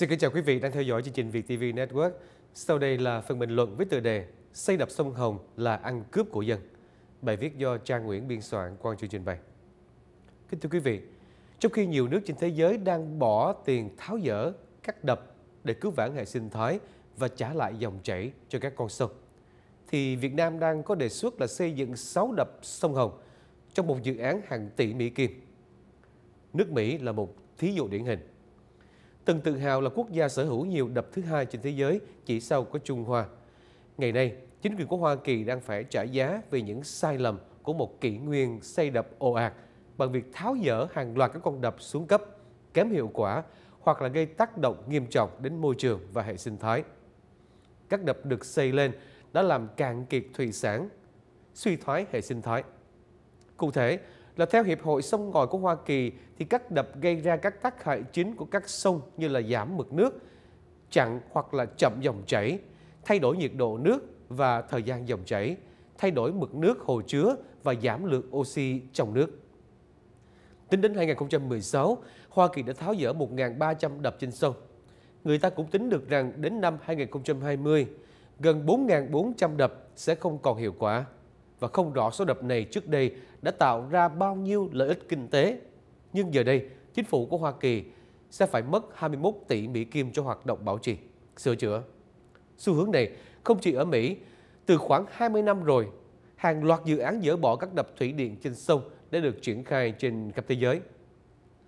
Xin kính chào quý vị đang theo dõi chương trình Việt TV Network. Sau đây là phần bình luận với tựa đề Xây đập sông Hồng là ăn cướp của dân. Bài viết do Trang Nguyễn biên soạn quan chương trình bày. Kính thưa quý vị, trong khi nhiều nước trên thế giới đang bỏ tiền tháo dỡ các đập để cứu vãn hệ sinh thái và trả lại dòng chảy cho các con sông, thì Việt Nam đang có đề xuất là xây dựng 6 đập sông Hồng trong một dự án hàng tỷ Mỹ Kim. Nước Mỹ là một thí dụ điển hình từng tự hào là quốc gia sở hữu nhiều đập thứ hai trên thế giới chỉ sau có Trung Hoa. Ngày nay, chính quyền của Hoa Kỳ đang phải trả giá về những sai lầm của một kỷ nguyên xây đập ồ ạt bằng việc tháo dỡ hàng loạt các con đập xuống cấp, kém hiệu quả hoặc là gây tác động nghiêm trọng đến môi trường và hệ sinh thái. Các đập được xây lên đã làm cạn kiệt thủy sản, suy thoái hệ sinh thái. Cụ thể, là theo Hiệp hội Sông Ngòi của Hoa Kỳ thì các đập gây ra các tác hại chính của các sông như là giảm mực nước, chặn hoặc là chậm dòng chảy, thay đổi nhiệt độ nước và thời gian dòng chảy, thay đổi mực nước hồ chứa và giảm lượng oxy trong nước. Tính đến 2016, Hoa Kỳ đã tháo dỡ 1.300 đập trên sông. Người ta cũng tính được rằng đến năm 2020, gần 4.400 đập sẽ không còn hiệu quả và không rõ số đập này trước đây đã tạo ra bao nhiêu lợi ích kinh tế. Nhưng giờ đây, chính phủ của Hoa Kỳ sẽ phải mất 21 tỷ Mỹ Kim cho hoạt động bảo trì, sửa chữa. Xu hướng này không chỉ ở Mỹ, từ khoảng 20 năm rồi, hàng loạt dự án dỡ bỏ các đập thủy điện trên sông đã được triển khai trên khắp thế giới.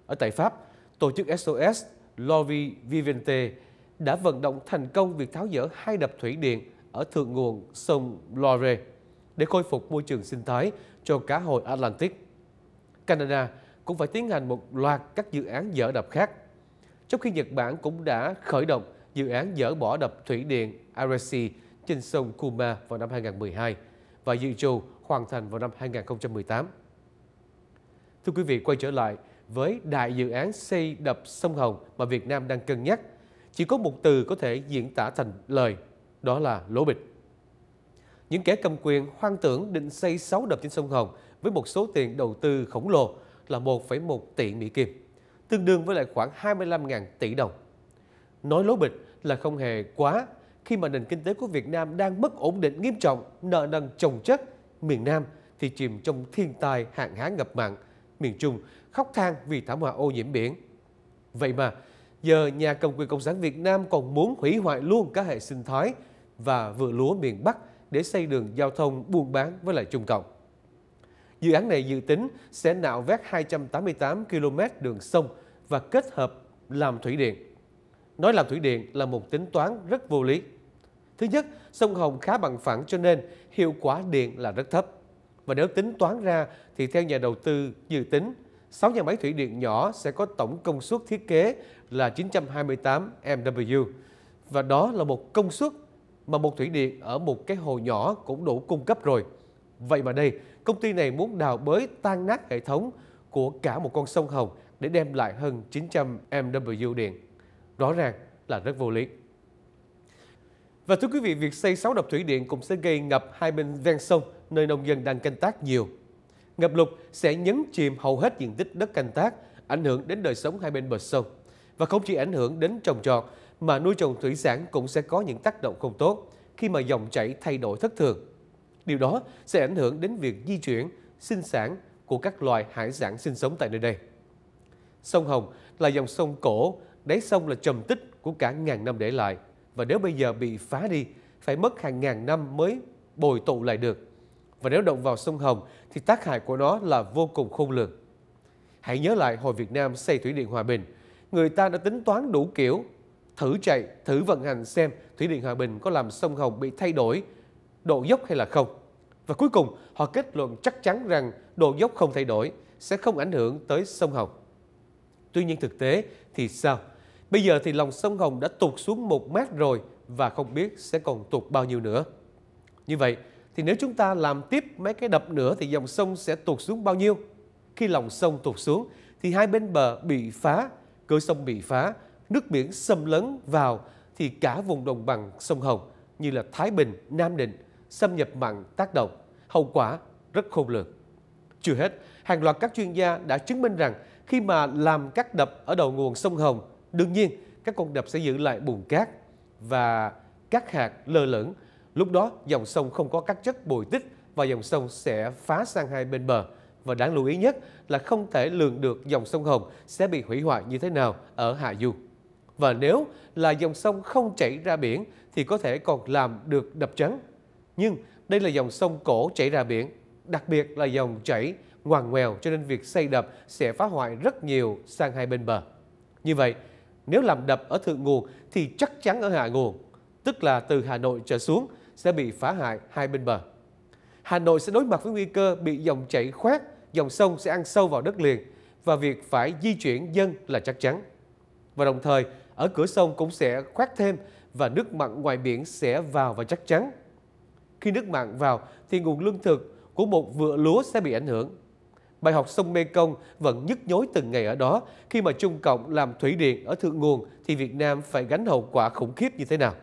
Ở tại Pháp, tổ chức SOS Lovi Vivente đã vận động thành công việc tháo dỡ hai đập thủy điện ở thượng nguồn sông Loire để khôi phục môi trường sinh thái cho cá hồi Atlantic. Canada cũng phải tiến hành một loạt các dự án dỡ đập khác. Trong khi Nhật Bản cũng đã khởi động dự án dỡ bỏ đập thủy điện Arashi trên sông Kuma vào năm 2012 và dự trù hoàn thành vào năm 2018. Thưa quý vị, quay trở lại với đại dự án xây đập sông Hồng mà Việt Nam đang cân nhắc, chỉ có một từ có thể diễn tả thành lời, đó là lỗ bịch những kẻ cầm quyền hoang tưởng định xây 6 đập trên sông Hồng với một số tiền đầu tư khổng lồ là 1,1 tỷ Mỹ Kim, tương đương với lại khoảng 25.000 tỷ đồng. Nói lố bịch là không hề quá khi mà nền kinh tế của Việt Nam đang mất ổn định nghiêm trọng, nợ nần chồng chất, miền Nam thì chìm trong thiên tai hạn hán ngập mặn, miền Trung khóc than vì thảm họa ô nhiễm biển. Vậy mà, giờ nhà cầm quyền Cộng sản Việt Nam còn muốn hủy hoại luôn cả hệ sinh thái và vừa lúa miền Bắc – để xây đường giao thông buôn bán với lại Trung Cộng. Dự án này dự tính sẽ nạo vét 288 km đường sông và kết hợp làm thủy điện. Nói làm thủy điện là một tính toán rất vô lý. Thứ nhất, sông Hồng khá bằng phẳng cho nên hiệu quả điện là rất thấp. Và nếu tính toán ra thì theo nhà đầu tư dự tính, 6 nhà máy thủy điện nhỏ sẽ có tổng công suất thiết kế là 928 MW và đó là một công suất mà một thủy điện ở một cái hồ nhỏ cũng đủ cung cấp rồi. Vậy mà đây, công ty này muốn đào bới tan nát hệ thống của cả một con sông Hồng để đem lại hơn 900 MW điện. Rõ ràng là rất vô lý. Và thưa quý vị, việc xây 6 đập thủy điện cũng sẽ gây ngập hai bên ven sông nơi nông dân đang canh tác nhiều. Ngập lụt sẽ nhấn chìm hầu hết diện tích đất canh tác, ảnh hưởng đến đời sống hai bên bờ sông. Và không chỉ ảnh hưởng đến trồng trọt mà nuôi trồng thủy sản cũng sẽ có những tác động không tốt khi mà dòng chảy thay đổi thất thường. Điều đó sẽ ảnh hưởng đến việc di chuyển, sinh sản của các loài hải sản sinh sống tại nơi đây. Sông Hồng là dòng sông cổ, đáy sông là trầm tích của cả ngàn năm để lại và nếu bây giờ bị phá đi, phải mất hàng ngàn năm mới bồi tụ lại được. Và nếu động vào sông Hồng thì tác hại của nó là vô cùng khôn lường. Hãy nhớ lại hồi Việt Nam xây Thủy Điện Hòa Bình, người ta đã tính toán đủ kiểu thử chạy, thử vận hành xem Thủy điện Hòa Bình có làm sông Hồng bị thay đổi độ dốc hay là không. Và cuối cùng, họ kết luận chắc chắn rằng độ dốc không thay đổi sẽ không ảnh hưởng tới sông Hồng. Tuy nhiên thực tế thì sao? Bây giờ thì lòng sông Hồng đã tụt xuống một mét rồi và không biết sẽ còn tụt bao nhiêu nữa. Như vậy thì nếu chúng ta làm tiếp mấy cái đập nữa thì dòng sông sẽ tụt xuống bao nhiêu? Khi lòng sông tụt xuống thì hai bên bờ bị phá, cửa sông bị phá nước biển xâm lấn vào thì cả vùng đồng bằng sông Hồng như là Thái Bình, Nam Định xâm nhập mặn tác động, hậu quả rất khôn lường. Chưa hết, hàng loạt các chuyên gia đã chứng minh rằng khi mà làm các đập ở đầu nguồn sông Hồng, đương nhiên các con đập sẽ giữ lại bùn cát và các hạt lơ lửng. Lúc đó dòng sông không có các chất bồi tích và dòng sông sẽ phá sang hai bên bờ. Và đáng lưu ý nhất là không thể lường được dòng sông Hồng sẽ bị hủy hoại như thế nào ở Hạ Du và nếu là dòng sông không chảy ra biển thì có thể còn làm được đập trắng. Nhưng đây là dòng sông cổ chảy ra biển, đặc biệt là dòng chảy ngoằn ngoèo cho nên việc xây đập sẽ phá hoại rất nhiều sang hai bên bờ. Như vậy, nếu làm đập ở thượng nguồn thì chắc chắn ở hạ nguồn, tức là từ Hà Nội trở xuống sẽ bị phá hại hai bên bờ. Hà Nội sẽ đối mặt với nguy cơ bị dòng chảy khoét, dòng sông sẽ ăn sâu vào đất liền và việc phải di chuyển dân là chắc chắn. Và đồng thời, ở cửa sông cũng sẽ khoét thêm và nước mặn ngoài biển sẽ vào và chắc chắn. Khi nước mặn vào thì nguồn lương thực của một vựa lúa sẽ bị ảnh hưởng. Bài học sông Mekong vẫn nhức nhối từng ngày ở đó khi mà Trung Cộng làm thủy điện ở thượng nguồn thì Việt Nam phải gánh hậu quả khủng khiếp như thế nào.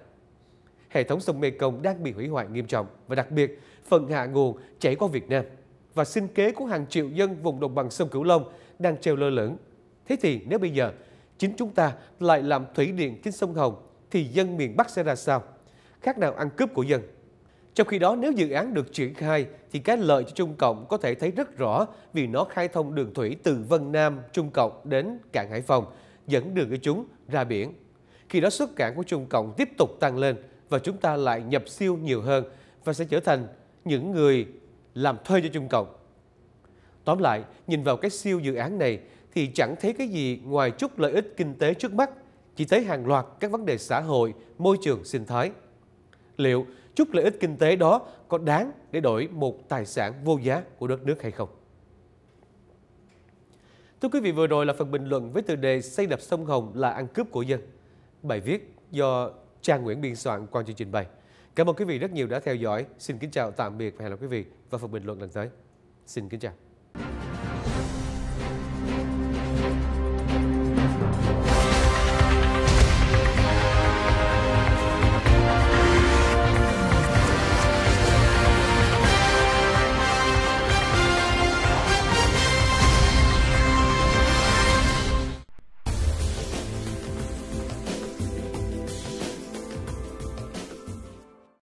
Hệ thống sông Mekong đang bị hủy hoại nghiêm trọng và đặc biệt phần hạ nguồn chảy qua Việt Nam và sinh kế của hàng triệu dân vùng đồng bằng sông Cửu Long đang treo lơ lửng. Thế thì nếu bây giờ chính chúng ta lại làm thủy điện trên sông Hồng thì dân miền Bắc sẽ ra sao? Khác nào ăn cướp của dân? Trong khi đó nếu dự án được triển khai thì cái lợi cho Trung Cộng có thể thấy rất rõ vì nó khai thông đường thủy từ Vân Nam, Trung Cộng đến cảng Hải Phòng, dẫn đường cho chúng ra biển. Khi đó xuất cảng của Trung Cộng tiếp tục tăng lên và chúng ta lại nhập siêu nhiều hơn và sẽ trở thành những người làm thuê cho Trung Cộng. Tóm lại, nhìn vào cái siêu dự án này thì chẳng thấy cái gì ngoài chút lợi ích kinh tế trước mắt, chỉ thấy hàng loạt các vấn đề xã hội, môi trường sinh thái. Liệu chút lợi ích kinh tế đó có đáng để đổi một tài sản vô giá của đất nước hay không? Thưa quý vị, vừa rồi là phần bình luận với tựa đề Xây đập sông Hồng là ăn cướp của dân. Bài viết do Trang Nguyễn biên soạn qua chương trình bày. Cảm ơn quý vị rất nhiều đã theo dõi. Xin kính chào tạm biệt và hẹn gặp quý vị vào phần bình luận lần tới. Xin kính chào.